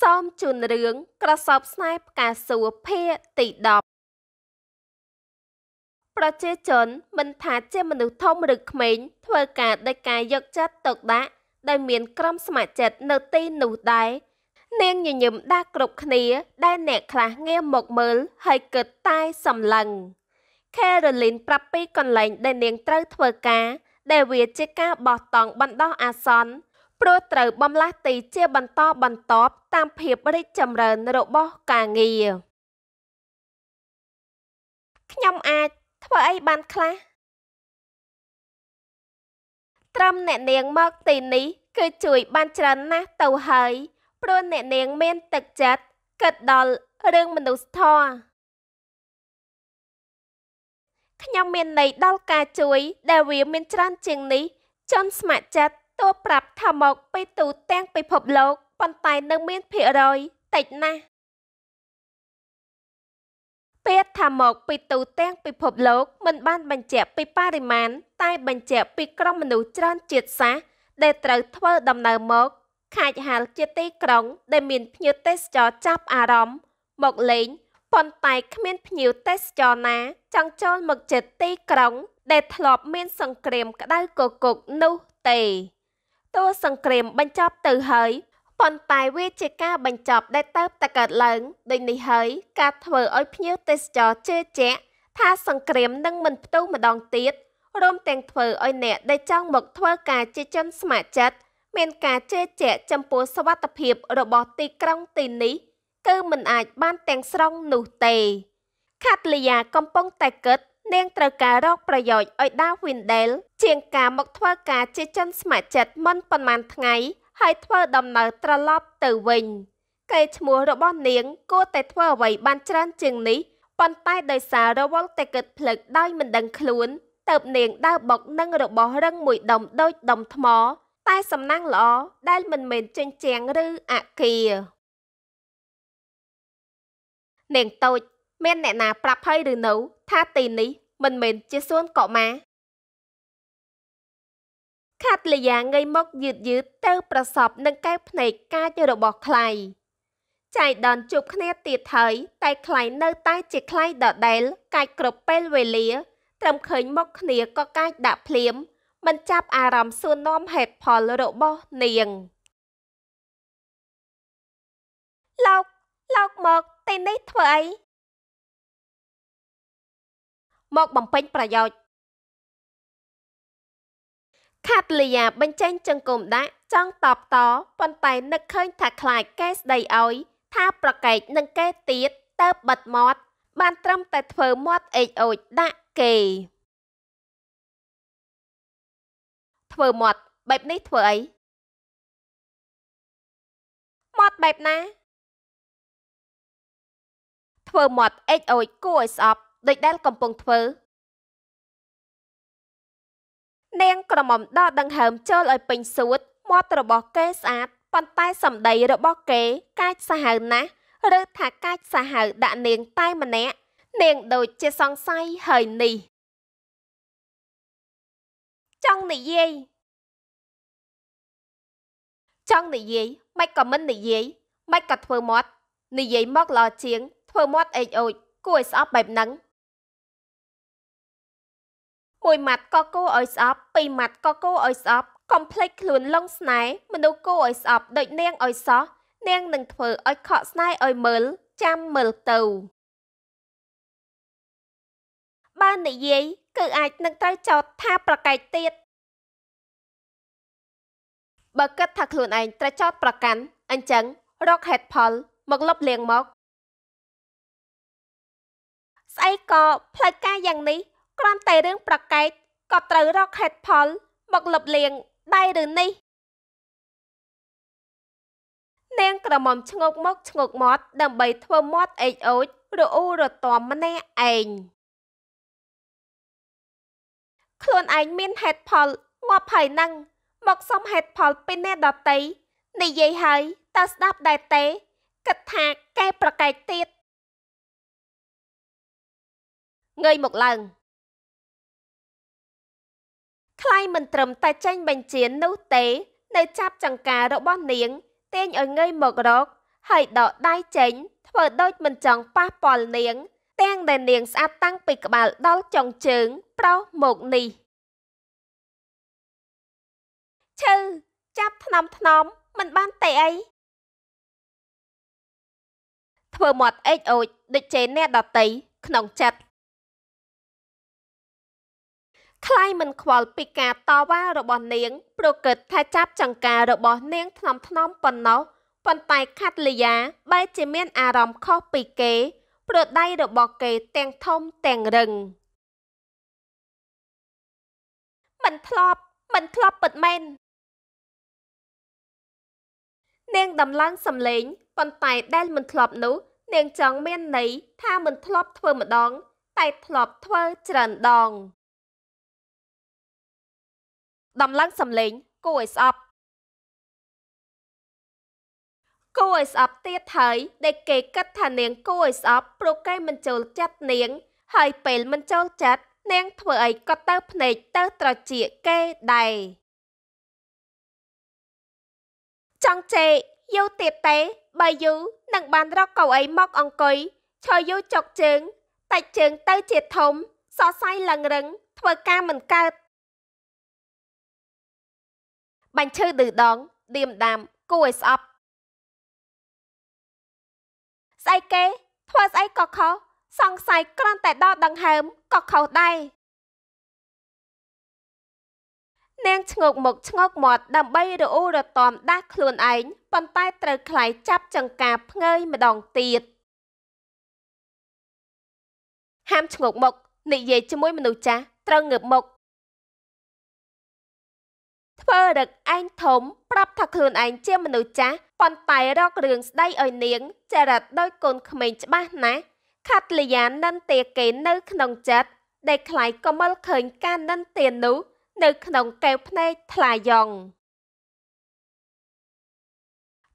សូមជូនរឿងក្រសោបស្នេហ៍ផ្កាសួរភាគទី10ប្រជាជន មិនថាជាមនុស្សធំឬក្មេងធ្វើការដោយការយកចិត្តទុកដាក់ដែលមានក្រុមស្ម័គ្រចិត្តនៅទីនោះដែរនាងញញឹមដាស់គ្រប់គ្នា ដែលអ្នកខ្លះងាកមកមើលហើយគិតតែសម្លឹង Caroline ប្រាប់ពីកន្លែងដែលនាងត្រូវធ្វើការ ដែលវាជាការបោះតង់បណ្ដោះអាសន្នព្រោះត្រូវបំលាស់ទីជាបន្តបន្ទាប់តាមភាពរីកចម្រើនរបស់ការងារខ្ញុំអាចធ្វើអីបានខ្លះត្រឹមអ្នកនាងមកទីនេះគឺជួយបានច្រើនណាស់ទៅហើយព្រោះអ្នកនាងមាន ទឹកចិត្តគិតដល់រឿងមនុស្សធម៌ខ្ញុំមានន័យដល់ការជួយ ដែលវាមានច្រើនជាងនេះចន់ស្ម័គ្រចិត្តទោះប្រាប់ថាមកពីទូទាំងពិភពលោកប៉ុន្តែនៅមានភាគរយតិចណាស់ពាក្យថាមកពីទូទាំងពិភពលោក មិនបានបញ្ជាក់ពីបរិមាណតែបញ្ជាក់ពីក្រុមមនុស្សច្រើនជាតិសាសន៍ដែលត្រូវធ្វើដំណើរមកខាច់ហាលជាទីក្រុងដែលមានភ្ញៀវទេសចរចាប់អារម្មណ៍មកលេងប៉ុន្តែគ្មានភ្ញៀវទេសចរណា ចង់ចូលមកជិតទីក្រុងដែលធ្លាប់មានសង្គ្រាមក្តៅគគុកនោះទេតួសង្គ្រាមបញ្ចប់ទៅហើយប៉ុន្តែវាជាការបញ្ចប់ដែលតើបតែកើតឡើងដូចនេះហើយ ការធ្វើឲ្យភ្ញៀវទេសចរជឿជាក់ថាសង្គ្រាមនឹងមិនផ្ទុះម្ដងទៀតរួមទាំងធ្វើឲ្យអ្នកដែលចង់មកធ្វើការជាជនស្ម័គ្រចិត្តមានការជឿជាក់ចំពោះសវត្ថភាព របស់ទីក្រុងទីនេះ គឺមិនអាចបានទាំងស្រុងនោះទេខាត់លីយ៉ាកំពុងតែគិតនាងត្រូវការរកប្រយោជន៍ឲ្យដាវវីនដេលជាងការមកធ្វើការជាជនស្ម័គ្រចិត្តមិនប៉ុន្មានថ្ងៃហើយធ្វើដំណើរត្រឡប់ទៅវិញកេរឈ្មោះរបស់នាងគួរតែធ្វើអ្វីបានច្រើនជាងនេះប៉ុន្តែដោយសាររវល់តែគិតភ្លឹកដោយមិនដឹងខ្លួនទៅនាងដើរបុកនឹងរបស់រឹងមួយដុំដូចដុំថ្ម តែសំណាងល្អដែលមិនមែនចិញ្ចៀងឬអាគារនាងតូចមានអ្នកណាប្រាប់ហើយឬនៅ ថាទីនេះមិនមែនជាសួនកុមារខាត់លយ៉ាងៃមកយឺតយឺតទៅ ប្រសពនឹងកែវភ្នែកកាចរបស់ខ្លៃចៃដនជួបគ្នាទៀតហើយតែ ខ្លៃ នៅ តែជា ខ្លៃដដែល កាច់គ្រប់ពេលវេលា ត្រឹមឃើញមកគ្នាក៏កាច់ដាក់ភ្លាមមិនចាប់អារម្មណ៍សួរនាំហេតុផលរបស់នាង លោកលោកមកទីនេះធ្វើអីមកបំពេញប្រយោជន៍ខាតលីយ៉ាបញ្ចេញចង្គមដាក់ចង់តបតប៉ុន្តែនឹកឃើញថាខ្លាចគេស្ដីឲ្យថា ប្រកែកនឹងគេទៀតទៅបិទមាត់បានត្រឹមតែធ្វើមាត់អេកអូចដាក់គេធ្វើមាត់បែបនេះធ្វើអីមាត់បែបណាធ្វើមាត់អេកអូចគួរឲ្យស្អប់ដូចដែល កំពុងធ្វើនាងក្រមុំដកដង្ហើមចូលឲ្យពេញសួត មាត់របស់គេស្អាតប៉ុន្តែ សម្ដី របស់ គេកាចសាហាវណាស់ឬថាកាចសាហាវដាក់នាង តែម្នាក់ នាងដូចជាសង្ស័យហើយនេះ ចង់និយាយចង់និយាយមិនក៏មិននិយាយមិនក៏ធ្វើមាត់និយាយមកល្អជាង ធ្វើមាត់អេចអូចគួរឲ្យស្អប់បែបហ្នឹងមួយម៉ាត់ក៏គូឲ្យស្អប់ពីរម៉ាត់ក៏គូឲ្យស្អប់កុំភ្លេចខ្លួនលងស្នេហ៍មនុស្សគូឲ្យស្អប់ដូចនាងឲ្យសោះនាងនឹងធ្វើឲ្យខកស្នេហ៍ឲ្យមើលចាំមើលទៅបើនិយាយគឺអាចនឹងត្រូវចោទថាប្រកែកទៀតបើគិតថាខ្លួនឯងត្រូវចោទប្រកាន់អញ្ចឹង រកហេតុផលមកលុបលាងមកស្អីក៏ផ្លូវការយ៉ាងនេះគ្រាន់តែរឿងប្រកែកក៏ត្រូវរកហេតុផលមកលុបលាងដៃឬនេះនាងក្រមុំឆ្ងោកមកឆ្ងោកមាត់ដើម្បីធ្វើមាត់អេចអូចរអ៊ូរទាំម្នាក់ឯងខ្លួនឯងមានហេតុផលងាប់ហើយនឹងមកសុំហេតុផលពីអ្នកដតីនិយាយហើយតើស្ដាប់ដែរទេគិតថាកែប្រកែកទៀតងើយមកឡើងខ្លាយមិនត្រឹមតែចេញបញ្ជានោះទេ នៅចាប់ចង្ការរបស់នាងទាញឲ្យងើយមករកហើយដកដៃចេញ ធ្វើដូចមិនចង់ប៉ះពាល់នាងទាំងដែលនាងស្អាតតាំងពីក្បាលដល់ចុងជើង ប្រុសមកនេះឈឺចាប់ថ្នមថ្នមមិនបានទេអីធ្វើមាត់អេចអូចដូចចេអ្នកដតីក្នុងចិត្តខ្លាយមិនខ្វល់ពីការតវ៉ារបស់នាងព្រោះគិតថាចាប់ចង្ការរបស់នាងថ្នមថ្នមប៉ុណ្ណោះប៉ុន្តែ ខាត់លីយ៉ាបែរជាមាន អារម្មណ៍ខុសពីគេព្រោះដៃរបស់ គេទាំងធំទាំងរឹងមិនធ្លាប់មិនធ្លាប់ពិតមែននាងដំឡើងសំឡេងប៉ុន្តែ ដែលមិនធ្លាប់នោះ នាងចង់មានន័យថាមិនធ្លាប់ធ្វើម្ដង តែ ធ្លាប់ធ្វើច្រើនដងដំឡើងសំឡេងគួរឲ្យស្អប់គួរឲ្យស្អប់ទៀតហើយដែលគេគិតថានាងគួរឲ្យស្អប់ព្រោះគេមិនចូលចិត្តនាង ហើយពេលមិនចូលចិត្តនាងធ្វើអីក៏ទៅភ្នែកទៅត្រចៀកគេដែរចង់ចេយូរទៀតទេបើយូរនឹងបានរកកៅអីមកអង្គុយឈរយូរចុកជើងតែជើងទៅជាធំសរសៃឡើងរឹងធ្វើការមិនកើតបាញ់ឈឺឌឺដងឌៀមដាមគួរឲ្យស្អប់ស្អីគេធ្វើស្អីក៏ខុសសង្ស័យគ្រាន់តែដកដង្ហើមក៏ខុសដែរនាងឆ្ងោកមុខឆ្ងោកមាត់ដើម្បីរអ៊ូរទាំដាស់ខ្លួនឯងប៉ុន្តែត្រូវខ្លាយចាប់ចង្ការផ្ងើយម្ដងទៀតហាមឆ្ងោកមុខនិយាយជាមួយមនុស្សចាស់ត្រូវងើបមុខធ្វើរឹកឯងធំប្រាប់ថាខ្លួនឯងជាមនុស្សចាស់ប៉ុន្តែរករឿងស្ដីឲ្យនាងចរិតដោយកូនក្មេងច្បាស់ណាស់ខាត់លីយ៉ានិនទាគេនៅក្នុងចិត្តដែលខ្លាយក៏មិនឃើញការនិនទានោះ នៅ ក្នុងកែវភ្នែក ថ្លាយ៉ង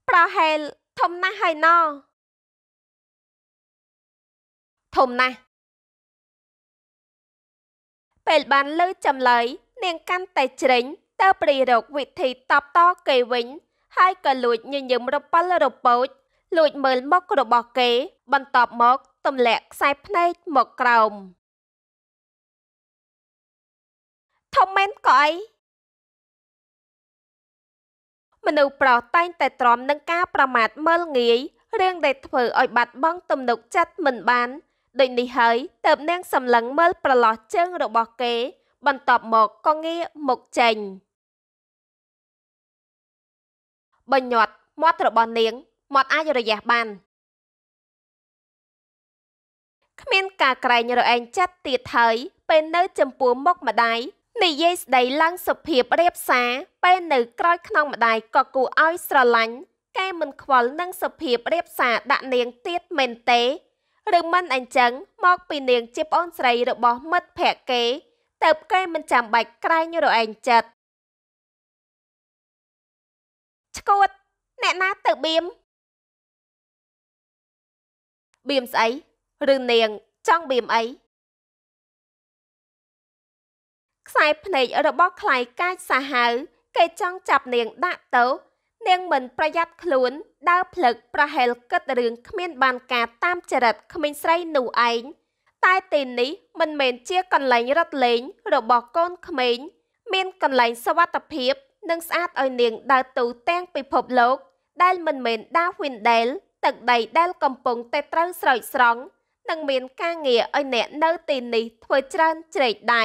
ប្រហែលធំណាស់ហើយណោធំណាស់ពេលបានលើចម្លើយនាងកាន់តែច្រិញទៅព្រីរកវិធីតបតគេវិញ ហើយក៏លួចញញឹមរប៉លរពោចលួចមើលមករបស់គេ បន្ទាប់មកទម្លាក់ខ្សែភ្នែកមកក្រោមធំមែនក៏អីមនុស្សប្រុសតែងតែទ្រាំនឹងការប្រមាថមើលងាយរឿងដែល ធ្វើឲ្យបាត់បង់ទំនុកចិត្តមិនបាន ដូចនេះហើយតើបនាងសម្លឹងមើល ប្រឡោះជើងរបស់គេ បន្ទាប់មកក៏ងាកមកចេញបញ្ញត្តិមាត់របស់នាងមាត់អាចរយះបានគ្មានការក្រែងរអែងចិត្តទៀតហើយពេលនៅចំពោះមុខម្ដាយនិយាយស្ដីឡើងសុភាពរៀបសារពេលនៅ ក្រោយខ្នងម្ដាយក៏គួរឲ្យស្រឡាញ់គេមិនខ្វល់នឹងសុភាពរៀបសារដាក់នាងទៀតមែនទេឬមិនអញ្ចឹង មក ពីនាងជាប្អូនស្រីរបស់មិត្តភក្តិគេតើបគេមិនចាំបាច់ក្រែងរអែងចិត្តឆ្កួតអ្នកណាទៅបៀមបៀមស្អីឬនាងចង់បៀមអីខ្សែភ្នែករបស់ ខ្លែងកាចសាហាវគេចង់ចាប់នាងដាក់ទៅ នាងមិន ប្រយ័ត្នខ្លួនដើរផ្លឹកប្រហែលគិតរឿងគ្មាន បានការតាមចរិតក្មេងស្រីនោះឯងតែទីនេះមិនមែនជាកន្លែងរត់លេង របស់កូនក្មេងមាន កន្លែងសវត្ថភាពនិងស្អាតឲ្យនាងដើរទៅទាំងពិភពលោក ដែលមិនមែនដាហ៊ុនដែល ទឹកដីដែលកំពុងតែត្រូវស្រោចស្រង់និងមាន ការងារឲ្យអ្នកនៅទីនេះធ្វើច្រើន ជ្រែកដៃ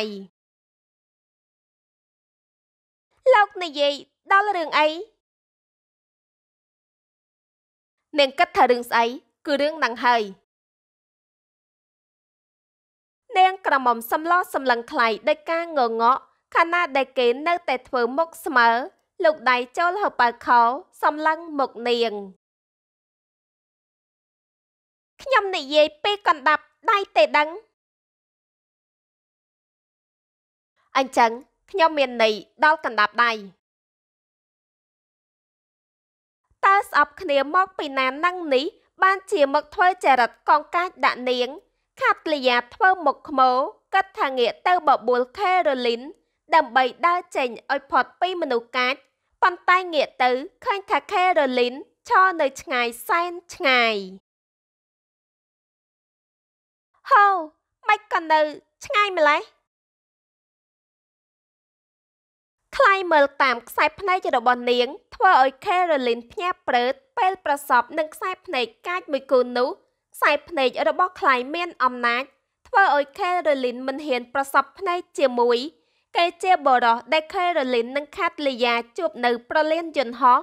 លោកនិយាយដល់រឿងអីនាងគិតថារឿងស្អីគឺរឿងនឹងហើយនាងក្រមុំសំឡោសំឡឹងខ្លៃដោយការងងក់ខណៈដែលគេនៅតែធ្វើមុខស្មើលោកដៃចូលហៅប៉ៅខោសំឡឹងមុខនាងខ្ញុំនិយាយពេលកណ្ដាប់ដៃទេដឹងអញ្ចឹងខ្ញុំមានន័យដល់កណ្ដាប់ដៃតើស្អប់គ្នាមកពីណានឹងនេះ បានជាមកធ្វើចរិតកងកាចដាក់នាង ខាត់លីយ៉ាធ្វើមុខខ្មោកាត់ថាងាកទៅបបួលខេរ៉ូលីនដើម្បីដើរចេញឲ្យ ផុត ពីមនុស្សកាចប៉ុន្តែងាកទៅឃើញថាខេរ៉ូលីនឈរនៅ ឆ្ងាយសែនឆ្ងាយហូមិនក៏នៅ ឆ្ងាយម្ល៉េះខ្លាយមើលតាមខ្សែភ្នែករបស់នាងធ្វើឲ្យខេរ៉ូលីន ភ្ញាក់ព្រឺតពេលប្រសពនឹងខ្សែភ្នែកកាចមួយគូនោះខ្សែភ្នែករបស់ខ្លាយមានអំណាចធ្វើឲ្យខេរ៉ូលីន មិនហ៊ានប្រសពភ្នែកជាមួយគេជាបរោះដែលខេរ៉ូលីននិងខាតលីយ៉ាជួបនៅប្រលានយន្តហោះ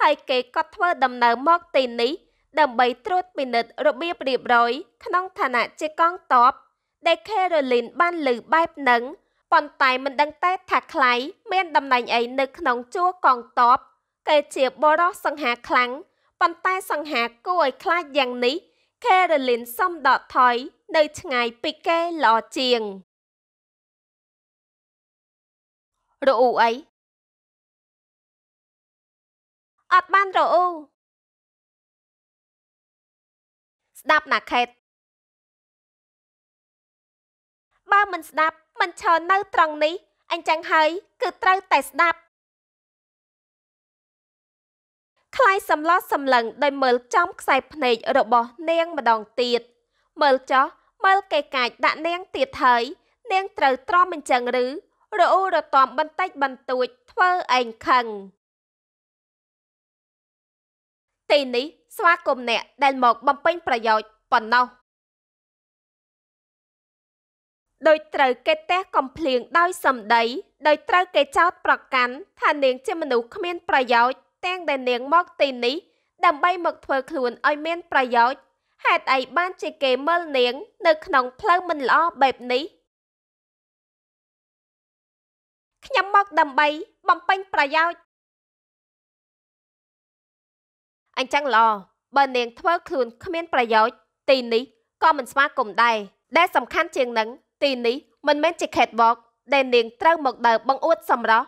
ហើយគេក៏ធ្វើដំណើរមកទីនេះដើម្បីត្រួតពិនិត្យរបៀបរៀបរយក្នុងឋានៈជាកងតបដែលខេរ៉ូលីនបានលើបែបហ្នឹងប៉ុន្តែមិនដឹងតែថាខ្លៃមានតំណែងអីនៅក្នុងជួរកងតបគេជាបរោះសង្ហាខ្លាំងប៉ុន្តែសង្ហាគួរឲ្យខ្លាចយ៉ាងនេះ ខេរ៉ូលីនសំដកថយនៅឆ្ងាយពីគេល្អជាងរអ៊ូអីអត់បានរអ៊ូស្ដាប់ណាខេតបើមិនស្ដាប់មិនឈរនៅត្រង់នេះអញ្ចឹងហើយគឺត្រូវតែស្ដាប់ខ្លាយសំឡោះសំឡឹងដោយមើលចំខ្សែភ្នែករបស់ នាងម្ដងទៀតមើលចោះ មើលគេកាចដាក់នាងទៀតហើយនាងត្រូវទ្រាំអញ្ចឹងឬរអ៊ូរទាំបន្តិចបន្តួចធ្វើឯងខឹងទីនេះស្វាគមន៍អ្នកដែលមក បំពេញ ប្រយោជន៍ប៉ុណ្ណោះដោយត្រូវគេទះកំភ្លៀងដោយសម្ដីដោយត្រូវគេចោទប្រកាន់ថានាង ជាមនុស្សគ្មាន ប្រយោជន៍ទាំងដែលនាងមកទីនេះដើម្បី មកធ្វើខ្លួនឲ្យមាន ប្រយោជន៍ហេតុអីបានជាគេមើលនាង នៅក្នុងផ្លូវមិនល្អបែបនេះខ្ញុំមកដើម្បីបំពេញប្រយោជន៍អញ្ចឹងល្អបើនាងធ្វើខ្លួនគ្មាន ប្រយោជន៍ទីនេះក៏មិនស្វាគមន៍ដែរដែលសំខាន់ជាងនឹងទីនេះមិនមែនជា catwalk ដែលនាងត្រូវ មកដើរបង្អួតសម្រស់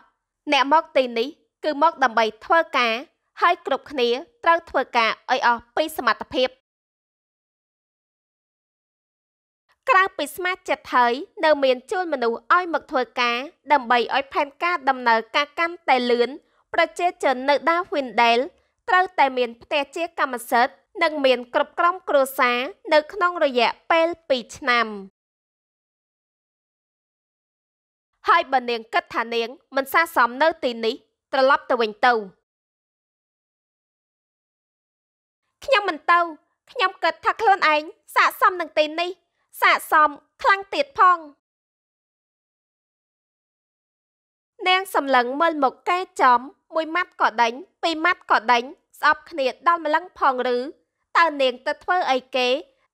អ្នកមកទីនេះគឺមក ដើម្បីធ្វើការហើយគ្រប់គ្នាត្រូវធ្វើការឲ្យអស់ពីសមត្ថភាពក្រៅពីស្ម័គ្រចិត្តហើយនៅមានជួនមនុស្សឲ្យមកធ្វើការដើម្បីឲ្យ ផែនការដំណើរការកាន់តែលឿនប្រជាជននៅដាវវិនដែលត្រូវតែមានផ្ទះជាកម្មសិទ្ធិនិង មានគ្រប់ក្រមគ្រួសារនៅ ក្នុង រយៈពេល2ឆ្នាំហើយបើនាងគិតថានាង មិនស័ក្តិសមនៅទីនេះ ត្រឡប់ទៅវិញទៅខ្ញុំមិនទៅខ្ញុំគិតថាខ្លួនឯងស័ក្តិសមនឹងទីនេះស័កសមខ្លាំងទៀតផងនាងសម្លឹងមើលមុខកែចំមួយម៉ាត់ក៏ដេញពីរម៉ាត់ក៏ដេញស្អប់គ្នាដល់ម្លឹងផងឬតើនាងទៅធ្វើអីគេ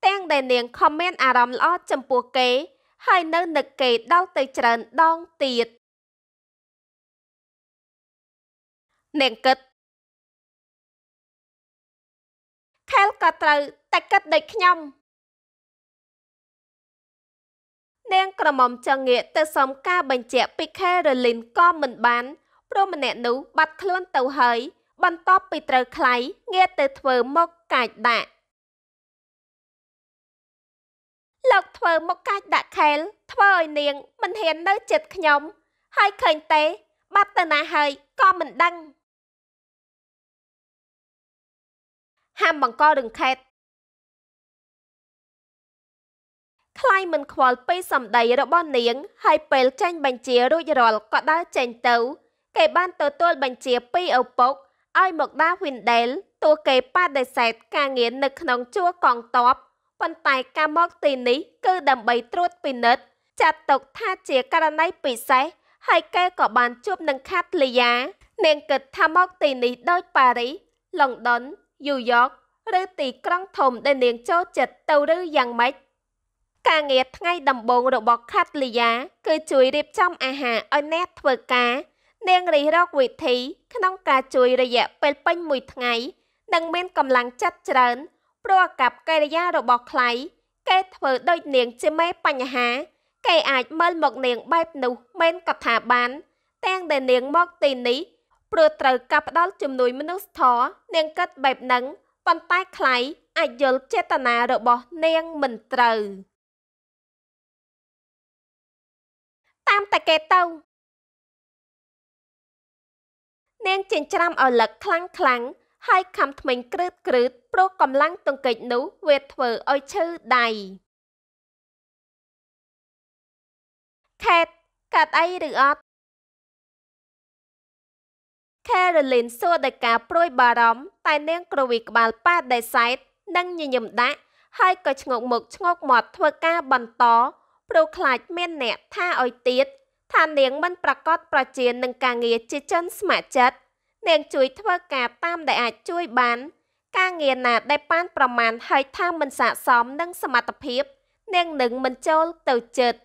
ទាំងដែលនាងខមមាន អារម្មណ៍ល្អចំពោះគេ ហើយនៅនឹកគេដល់ទៅច្រើនដងទៀតនាងគិតខែលក៏ត្រូវតែគិតដូចខ្ញុំនាងក្រមុំចង្ងាកទៅសុំការបញ្ជាក់ពីខេរលីនក៏មិនបានព្រោះម្នាក់នោះបាត់ខ្លួនទៅហើយ បន្ទាប់ពីត្រូវខ្លៃងាកទៅធ្វើមុខកាចដាក់លោកធ្វើមុខកាចដាក់ខែលធ្វើឲ្យនាង មិនហ៊ាននៅចិត្តខ្ញុំ ហើយឃើញទេបាត់ទៅណាហើយក៏មិនដឹងហាមបង្ករឹងខេតខ្លាយមិនខ្វល់ពីសម្ដីរបស់នាង ហើយពេលចេញបញ្ជារួចរាល់ក៏ដើរចេញទៅ គេបានទទួលបញ្ជាពីឪពុកឲ្យមកដាវីនដែលទោះគេបដិសេធការងារនៅក្នុងជួរកងតបប៉ុន្តែការមកទីនេះគឺដើម្បីត្រួតពិនិត្យចាត់ទុកថាជាករណីពិសេសហើយគេក៏បានជួបនឹងខាត់លីយ៉ានាងគិតថាមកទីនេះដូចប៉ារីសលុងដុនយូយ៉កឬទីក្រុងធំដែលនាងចូលចិត្តទៅឬយ៉ាងម៉េចការងារថ្ងៃដំបូងរបស់ខាត់លីយ៉ាគឺជួយរៀបចំអាហារឲ្យអ្នកធ្វើការ នាងរិះរកវិធីក្នុងការជួយរយៈពេលពេញមួយថ្ងៃនិងមានកម្លាំងចិត្តច្រើន ព្រោះអាកប្បកិរិយារបស់ខ្លៃគេធ្វើដូចនាងជាមេបញ្ហាគេអាចមើលមកនាងបែបនោះមិនកថាបានទាំងដែលនាងមកទីនេះ ព្រោះត្រូវកាប់ផ្ដាល់ជំនួយមនុស្សធម៌នាងគិតបែបហ្នឹងប៉ុន្តែខ្លៃអាចយល់ចេតនារបស់នាងមិនត្រូវតាមតែគេទៅនាងចិញ្ច្រាំឲ្យលឹកខ្លាំងខ្លាំងហើយខំថ្មិញក្រឹតក្រឹតព្រោះកម្លាំងទង្គិចនោះវាធ្វើឲ្យឈឺដៃខេតកាត់អីឬអត់ Caroline សួរដោយការព្រួយបារម្ភតែនាងគ្រវីក្បាលប៉ាដេសែតនិងញញឹមដាក់ហើយក៏ឆ្ងោកមុខឆ្ងោកមាត់ធ្វើការបន្តព្រោះខ្លាចមានអ្នកថាឲ្យទៀតថានាងមិនប្រកាសប្រជាននឹងការងារជាចិនស្ម័គ្រចិត្តនាងជួយធ្វើការតាមដែលអាចជួយបាន ការងារណាដែលបានប្រមាណហើយថាមិនស័ក្តិសមនឹងសមត្ថភាព នាងនឹងមិនចូលទៅចិត្ត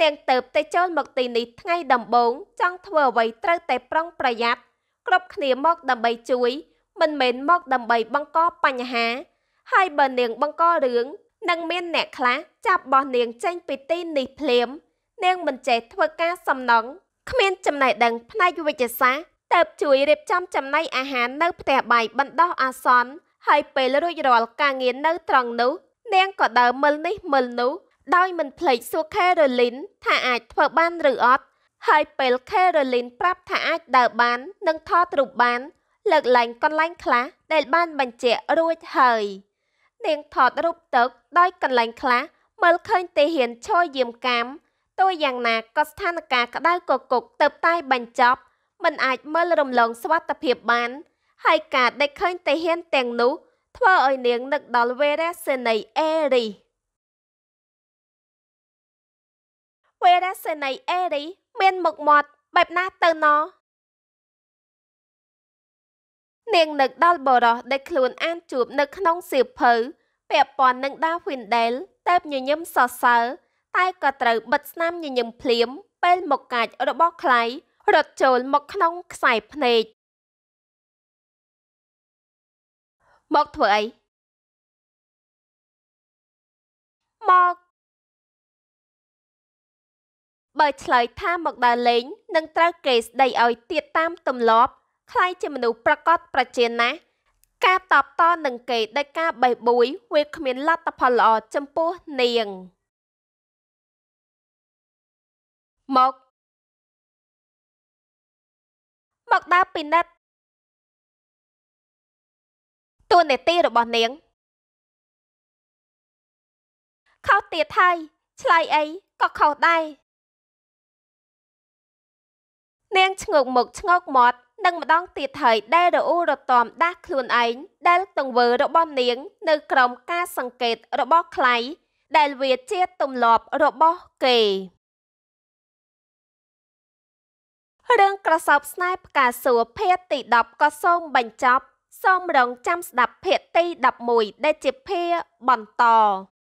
នាង ទៅទៅចូលមកទីនេះថ្ងៃដំបូងចង់ធ្វើអ្វីត្រូវតែប្រុងប្រយ័ត្នគ្រប់គ្នាមក ដើម្បីជួយ មិនមែនមកដើម្បីបង្កបញ្ហាហើយបើនាងបង្ករឿងនឹងមានអ្នកខ្លះចាប់បោះនាងចេញពីទីនេះភ្លាម នាងមិនចេះធ្វើការសំណងគ្មានចំណេះដឹងផ្នែកវិទ្យាសាស្ត្រទៅជួយរៀបចំចំណីអាហារ នៅ ផ្ទះបាយបណ្ដោះអាសន្នហើយពេលរួចរាល់ការងារនៅត្រង់នោះនាងក៏ដើរមើលនេះមើលនោះដោយមិនភ្លេចសួរខេរ៉ូលីន ថាអាចធ្វើបានឬអត់ហើយពេលខេរ៉ូលីនប្រាប់ថាអាចដើរបាននិងថតរូបបាន លើកឡើងកន្លែងខ្លះដែលបានបញ្ជាក់រួចហើយ។នាងថតរូបទឹកដោយកន្លែងខ្លះមើលឃើញទេហ៊ានឈរយាមកាមតួយ៉ាងណាក៏ស្ថានភាពក្តៅកគុកទៅតែបញ្ចប់មិនអាចមើលរំលងសុខភាពបាន ហើយការដែលឃើញទេហ៊ានទាំងនោះ ធ្វើឲ្យនាងនឹកដល់វេរាសេនីអេរីវេរាសេនីអេរី មានមុខមាត់បែបណាទៅណោនាងនឹកដល់បរោះដែលខ្លួនអានជួបនៅក្នុងសៀវភៅពាក់ព័ន្ធនឹងដាវីនដែលតែបញញឹមសរសើរតែក៏ត្រូវបិទស្នាមញញឹមភ្លាមពេលមកកាចរបស់ខ្លៃរត់ចូលមកក្នុងខ្សែភ្នែកមកធ្វើអីមកបើឆ្លើយថាមកដើរលេង នឹងត្រូវគេស្ដីឲ្យទៀតតាមទម្លាប់คล้ายជាមនុស្សប្រកបប្រជាណាស់ការតបតនឹងគេដោយការបេះបួយ វាគ្មានលទ្ធផលល្អចំពោះនាងមកមកដើរពិនិត្យតួនាទីរបស់នាងខុសទៀតហើយឆ្លៃអីក៏ខុសដែរនាងឈ្ងោកមុខឆ្ងោកមាត់និងម្ដងទៀតហើយដែលរអ៊ូរទាំដាស់ខ្លួនឯងដែលទង្វើរបស់នាង នៅ ក្រោមការសង្កេត របស់ ខ្លៃដែលវាជាទម្លាប់របស់គេរឿងក្រសោបស្នេហ៍ផ្កាសួរភាគទី10ក៏សូមបញ្ចប់ សូមរងចាំស្ដាប់ភាគទី11ដែល ជាភាគបន្ត